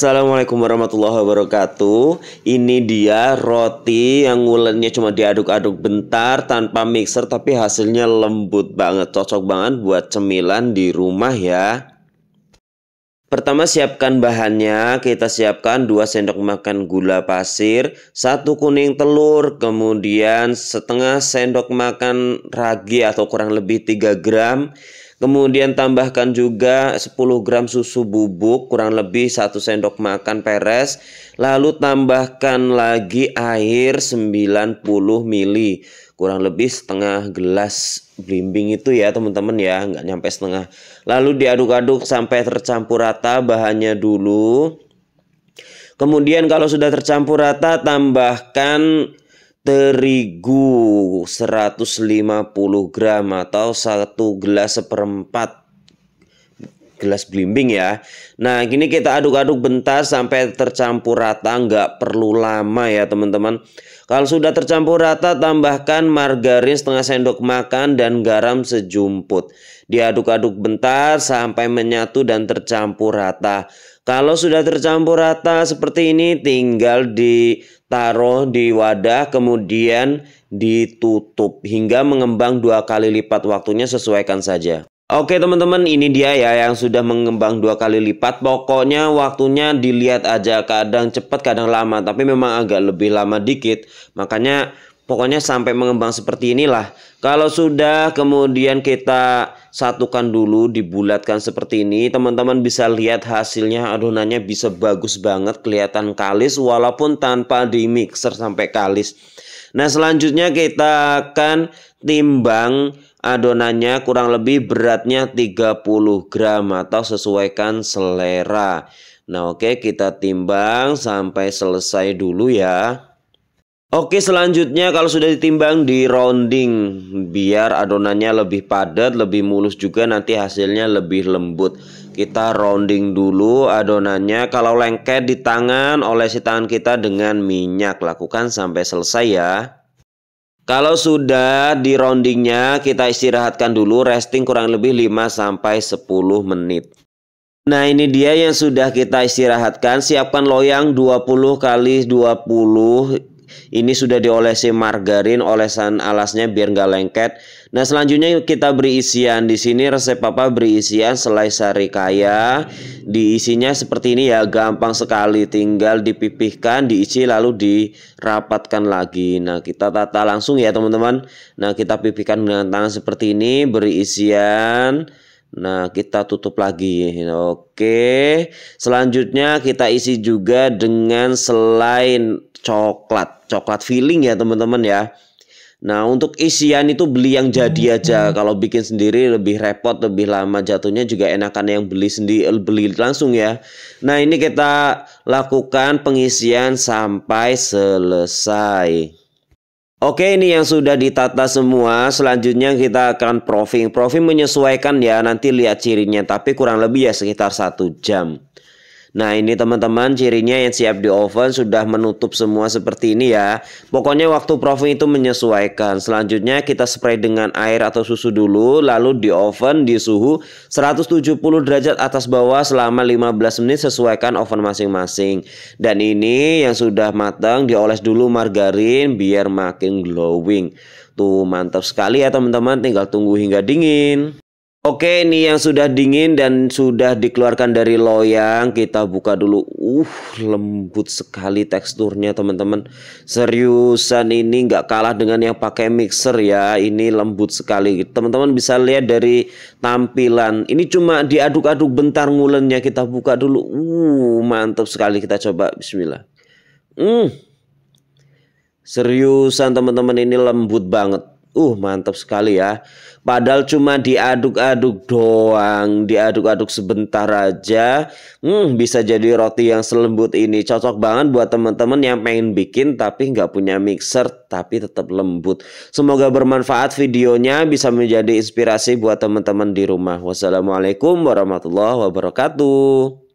Assalamualaikum warahmatullahi wabarakatuh. Ini dia roti yang ngulennya cuma diaduk-aduk bentar tanpa mixer tapi hasilnya lembut banget, cocok banget buat cemilan di rumah ya. Pertama siapkan bahannya, kita siapkan 2 sendok makan gula pasir, 1 kuning telur, kemudian setengah sendok makan ragi atau kurang lebih 3 gram, Kemudian tambahkan juga 10 gram susu bubuk kurang lebih 1 sendok makan peres. Lalu tambahkan lagi air 90 ml kurang lebih setengah gelas blimbing itu ya teman-teman ya nggak nyampe setengah. Lalu diaduk-aduk sampai tercampur rata bahannya dulu. Kemudian kalau sudah tercampur rata tambahkan terigu 150 gram atau satu gelas seperempat gelas belimbing ya. Nah, gini kita aduk-aduk bentar sampai tercampur rata, nggak perlu lama ya teman-teman. Kalau sudah tercampur rata, tambahkan margarin setengah sendok makan dan garam sejumput. Diaduk-aduk bentar sampai menyatu dan tercampur rata. Kalau sudah tercampur rata seperti ini, tinggal ditaruh di wadah, kemudian ditutup hingga mengembang dua kali lipat waktunya sesuaikan saja. Oke teman-teman ini dia ya yang sudah mengembang dua kali lipat Pokoknya waktunya dilihat aja kadang cepat kadang lama Tapi memang agak lebih lama dikit Makanya pokoknya sampai mengembang seperti inilah Kalau sudah kemudian kita satukan dulu dibulatkan seperti ini Teman-teman bisa lihat hasilnya adonannya bisa bagus banget kelihatan kalis Walaupun tanpa di mixer sampai kalis Nah selanjutnya kita akan timbang adonannya kurang lebih beratnya 30 gram atau sesuaikan selera. Nah, oke kita timbang sampai selesai dulu ya. Oke, selanjutnya kalau sudah ditimbang di rounding biar adonannya lebih padat, lebih mulus juga nanti hasilnya lebih lembut. Kita rounding dulu adonannya. Kalau lengket di tangan, olesi tangan kita dengan minyak. Lakukan sampai selesai ya. Kalau sudah di roundingnya kita istirahatkan dulu resting kurang lebih 5 sampai 10 menit. Nah ini dia yang sudah kita istirahatkan Siapkan loyang 20 kali 20 ini sudah diolesi margarin olesan alasnya biar nggak lengket. Nah selanjutnya kita beri isian. Di sini resep papa beri isian selai sari kaya. Diisinya seperti ini ya gampang sekali. Tinggal dipipihkan, diisi lalu dirapatkan lagi. Nah kita tata langsung ya teman-teman. Nah kita pipihkan dengan tangan seperti ini. Beri isian. Nah, kita tutup lagi. Oke. Selanjutnya kita isi juga dengan selain coklat, coklat filling ya teman-teman ya. Nah, untuk isian itu beli yang jadi hmm, aja. Hmm. Kalau bikin sendiri lebih repot, lebih lama jatuhnya juga enakan yang beli sendiri beli langsung ya. Nah, ini kita lakukan pengisian sampai selesai. Oke, ini yang sudah ditata semua. Selanjutnya kita akan proofing proofing menyesuaikan ya, nanti lihat cirinya tapi kurang lebih ya sekitar satu jam. Nah ini teman-teman cirinya yang siap di oven sudah menutup semua seperti ini ya Pokoknya waktu proofing itu menyesuaikan Selanjutnya kita spray dengan air atau susu dulu Lalu di oven di suhu 170 derajat atas bawah selama 15 menit sesuaikan oven masing-masing Dan ini yang sudah matang dioles dulu margarin biar makin glowing Tuh mantap sekali ya teman-teman tinggal tunggu hingga dingin Oke, ini yang sudah dingin dan sudah dikeluarkan dari loyang, kita buka dulu. Uh, lembut sekali teksturnya, teman-teman. Seriusan ini nggak kalah dengan yang pakai mixer ya. Ini lembut sekali. Teman-teman bisa lihat dari tampilan. Ini cuma diaduk-aduk bentar ngulennya. Kita buka dulu. Uh, mantap sekali. Kita coba. Bismillah. Hmm. Seriusan teman-teman ini lembut banget. Uh, mantap sekali ya. Padahal cuma diaduk-aduk doang, diaduk-aduk sebentar aja. Hmm, bisa jadi roti yang selembut ini. Cocok banget buat teman-teman yang pengen bikin tapi nggak punya mixer tapi tetap lembut. Semoga bermanfaat videonya bisa menjadi inspirasi buat teman-teman di rumah. Wassalamualaikum warahmatullahi wabarakatuh.